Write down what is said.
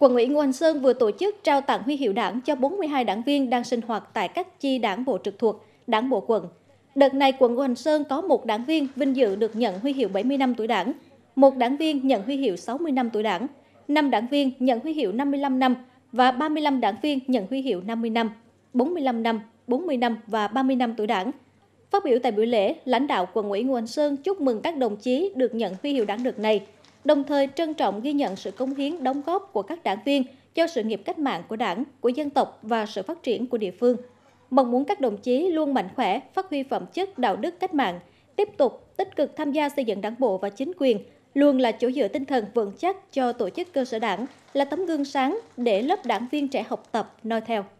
Quận ủy Ngũ Hành Sơn vừa tổ chức trao tặng huy hiệu đảng cho 42 đảng viên đang sinh hoạt tại các chi đảng bộ trực thuộc, đảng bộ quận. Đợt này, quận Ngũ Hành Sơn có một đảng viên vinh dự được nhận huy hiệu 70 năm tuổi đảng, một đảng viên nhận huy hiệu 60 năm tuổi đảng, 5 đảng viên nhận huy hiệu 55 năm và 35 đảng viên nhận huy hiệu 50 năm, 45 năm, 40 năm và 30 năm tuổi đảng. Phát biểu tại buổi lễ, lãnh đạo quận ủy Nguồn Sơn chúc mừng các đồng chí được nhận huy hiệu đảng được này, đồng thời trân trọng ghi nhận sự cống hiến đóng góp của các đảng viên cho sự nghiệp cách mạng của đảng, của dân tộc và sự phát triển của địa phương. Mong muốn các đồng chí luôn mạnh khỏe, phát huy phẩm chất đạo đức cách mạng, tiếp tục tích cực tham gia xây dựng đảng bộ và chính quyền, luôn là chỗ dựa tinh thần vững chắc cho tổ chức cơ sở đảng, là tấm gương sáng để lớp đảng viên trẻ học tập noi theo.